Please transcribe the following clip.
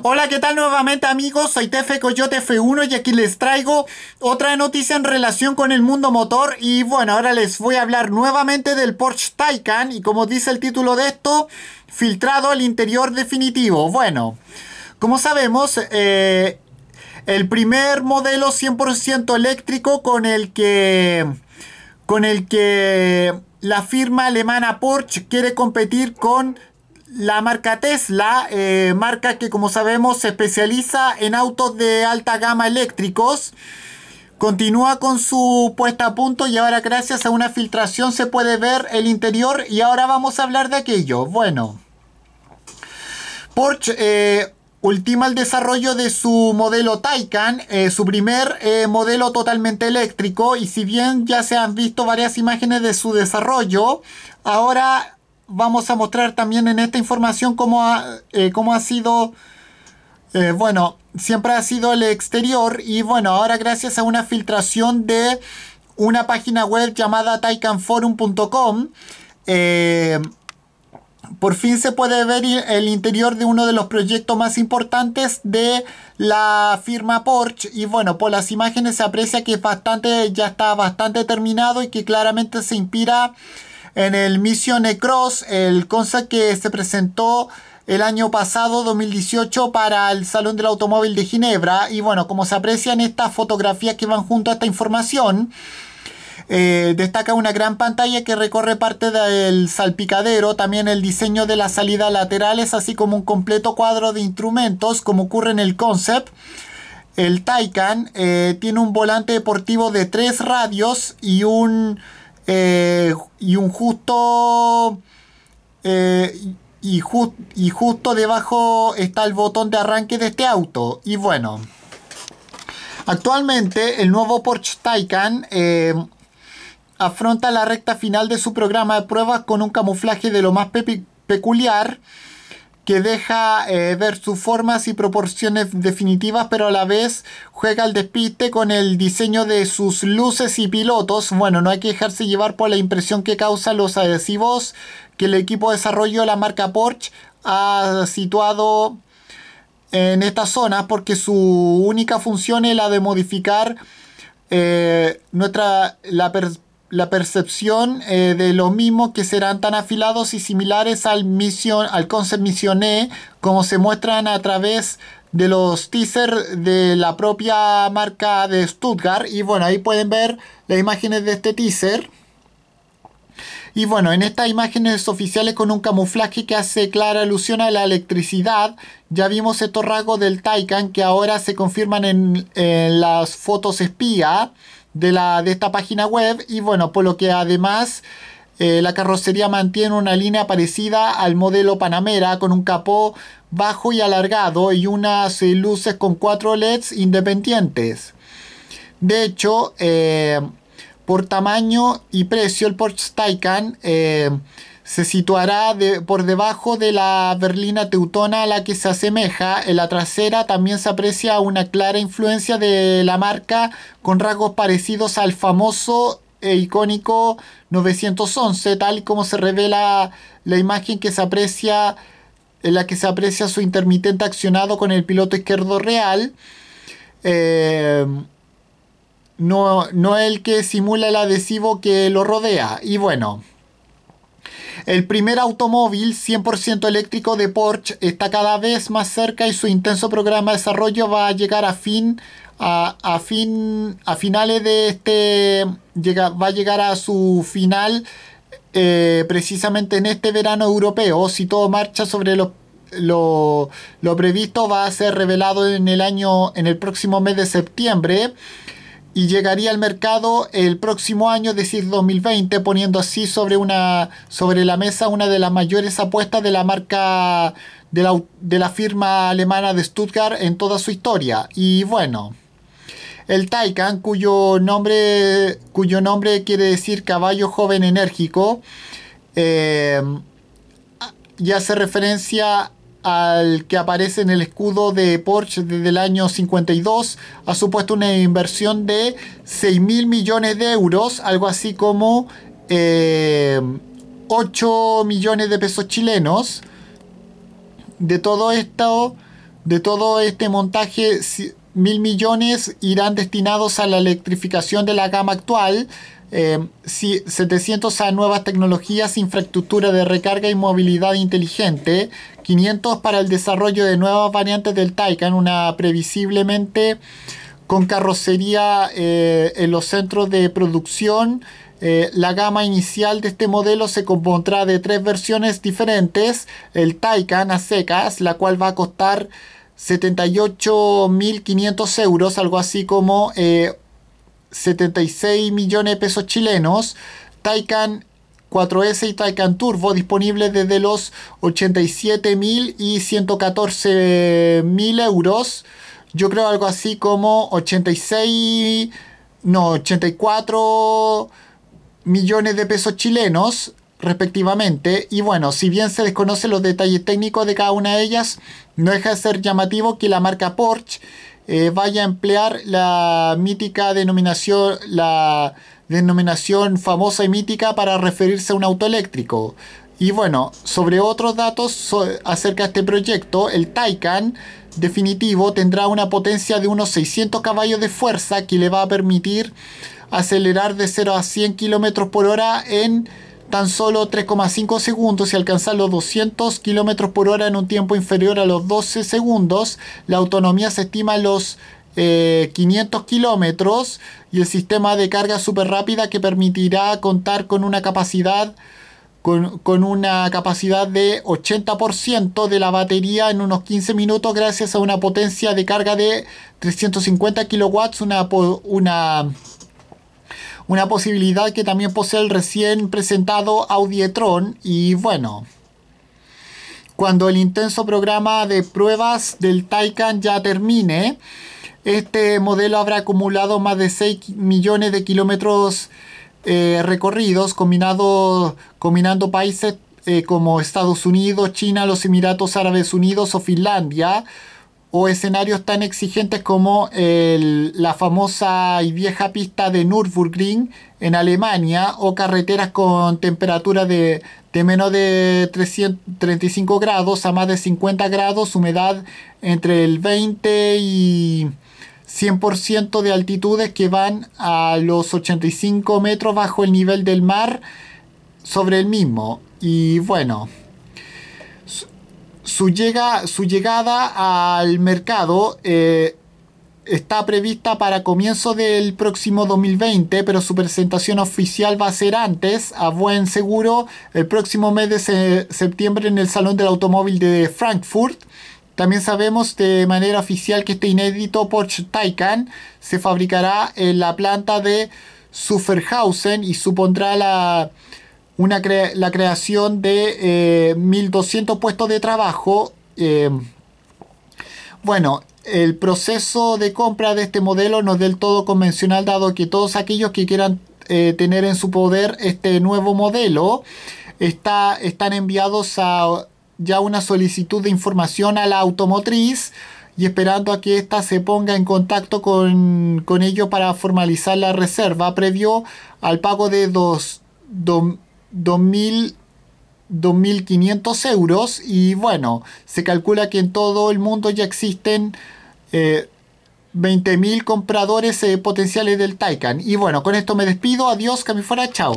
Hola, ¿qué tal nuevamente amigos? Soy Tefe Coyote F1 y aquí les traigo otra noticia en relación con el mundo motor y bueno, ahora les voy a hablar nuevamente del Porsche Taycan y como dice el título de esto, filtrado al interior definitivo. Bueno, como sabemos, eh, el primer modelo 100% eléctrico con el que... con el que la firma alemana Porsche quiere competir con la marca Tesla, eh, marca que como sabemos se especializa en autos de alta gama eléctricos, continúa con su puesta a punto y ahora gracias a una filtración se puede ver el interior y ahora vamos a hablar de aquello. Bueno, Porsche eh, ultima el desarrollo de su modelo Taycan, eh, su primer modelo totalmente eléctrico y si bien ya se han visto varias imágenes de su desarrollo, ahora vamos a mostrar también en esta información cómo ha, eh, ha sido, eh, bueno, siempre ha sido el exterior y bueno, ahora gracias a una filtración de una página web llamada taikanforum.com, eh, por fin se puede ver el interior de uno de los proyectos más importantes de la firma Porsche. Y bueno, por las imágenes se aprecia que es bastante, ya está bastante terminado y que claramente se inspira en el Mission Cross, el Concept que se presentó el año pasado 2018 para el Salón del Automóvil de Ginebra y bueno, como se aprecian estas fotografías que van junto a esta información, eh, destaca una gran pantalla que recorre parte del salpicadero, también el diseño de las salidas laterales, así como un completo cuadro de instrumentos, como ocurre en el concept. El Taycan eh, tiene un volante deportivo de tres radios y un eh, y un justo eh, y, justo debajo está el botón de arranque de este auto y bueno actualmente el nuevo Porsche Taycan eh, afronta la recta final de su programa de pruebas con un camuflaje de lo más peculiar que deja eh, ver sus formas y proporciones definitivas, pero a la vez juega al despiste con el diseño de sus luces y pilotos. Bueno, no hay que dejarse llevar por la impresión que causan los adhesivos que el equipo de desarrollo de la marca Porsche ha situado en estas zonas, porque su única función es la de modificar eh, nuestra, la perspectiva la percepción eh, de lo mismo que serán tan afilados y similares al, mission, al concept como se muestran a través de los teasers de la propia marca de Stuttgart. Y bueno, ahí pueden ver las imágenes de este teaser. Y bueno, en estas imágenes oficiales con un camuflaje que hace clara alusión a la electricidad, ya vimos estos rasgos del Taycan que ahora se confirman en, en las fotos espía de, la, de esta página web y bueno, por lo que además eh, la carrocería mantiene una línea parecida al modelo Panamera con un capó bajo y alargado y unas eh, luces con cuatro LEDs independientes. De hecho, eh, por tamaño y precio el Porsche Taycan se situará por debajo de la berlina teutona a la que se asemeja. En la trasera también se aprecia una clara influencia de la marca con rasgos parecidos al famoso e icónico 911, tal como se revela la imagen que se aprecia en la que se aprecia su intermitente accionado con el piloto izquierdo real. Eh, no, no el que simula el adhesivo que lo rodea. Y bueno, el primer automóvil 100% eléctrico de Porsche está cada vez más cerca y su intenso programa de desarrollo va a llegar a fin a, fin, a finales de este llega, va a llegar a su final eh, precisamente en este verano europeo. Si todo marcha sobre lo, lo, lo, previsto, va a ser revelado en el año, en el próximo mes de septiembre y llegaría al mercado el próximo año, es decir, 2020, poniendo así sobre, una, sobre la mesa una de las mayores apuestas de la marca de la, firma alemana de Stuttgart en toda su historia. Y bueno, el Taycan, cuyo nombre, cuyo nombre quiere decir caballo joven enérgico, eh, ya hace referencia al que aparece en el escudo de Porsche desde el año 52 ha supuesto una inversión de 6 mil millones de euros, algo así como 8 eh, millones de pesos chilenos. De todo esto, de todo este montaje, mil millones irán destinados a la electrificación de la gama actual, 700 eh, a nuevas tecnologías, infraestructura de recarga y movilidad inteligente, 500 para el desarrollo de nuevas variantes del Taycan, una previsiblemente con carrocería eh, en los centros de producción. Eh, la gama inicial de este modelo se compondrá de tres versiones diferentes, el Taycan a secas, la cual va a costar 78.500 euros, algo así como 76 eh, millones de pesos chilenos. Taycan 4S y Taycan Turbo disponibles desde los 87.000 y 114.000 euros. Yo creo algo así como 86, no, 84 millones de pesos chilenos respectivamente. Y bueno, si bien se desconocen los detalles técnicos de cada una de ellas, no deja de ser llamativo que la marca Porsche eh, vaya a emplear la mítica denominación, la denominación famosa y mítica para referirse a un auto eléctrico. Y bueno, sobre otros datos acerca de este proyecto, el Taycan definitivo tendrá una potencia de unos 600 caballos de fuerza que le va a permitir acelerar de 0 a 100 km por hora en tan solo 3,5 segundos y alcanzar los 200 km por hora en un tiempo inferior a los 12 segundos. La autonomía se estima a los 500 eh, kilómetros y el sistema de carga súper rápida que permitirá contar con una capacidad con, una capacidad de 80% de la batería en unos 15 minutos gracias a una potencia de carga de 350 kilowatts, una, una una posibilidad que también posee el recién presentado Audietron y bueno, cuando el intenso programa de pruebas del Taycan ya termine, este modelo habrá acumulado más de 6 millones de kilómetros eh, recorridos, combinado, combinando países eh, como Estados Unidos, China, los Emiratos Árabes Unidos o Finlandia, o escenarios tan exigentes como la famosa y vieja pista de Nürburgring en Alemania o carreteras con temperatura de, menos de 35 grados a más de 50 grados, humedad entre el 20 y 100% de altitudes que van a los 85 metros bajo el nivel del mar sobre el mismo. Y bueno. Su, llega, su llegada al mercado eh, está prevista para comienzo del próximo 2020, pero su presentación oficial va a ser antes, a buen seguro, el próximo mes de septiembre en el Salón del Automóvil de Frankfurt. También sabemos de manera oficial que este inédito Porsche Taycan se fabricará en la planta de Sufferhausen y supondrá la una la creación de 1.200 eh, puestos de trabajo. Eh, bueno, el proceso de compra de este modelo no es del todo convencional, dado que todos aquellos que quieran eh, tener en su poder este nuevo modelo está, están enviados a ya una solicitud de información a la automotriz y esperando a que ésta se ponga en contacto con, ellos para formalizar la reserva previo al pago de dos, 2000 2.500 euros y bueno, se calcula que en todo el mundo ya existen 20.000 eh, compradores eh, potenciales del Taycan. Y bueno, con esto me despido, adiós, que me fuera, chao.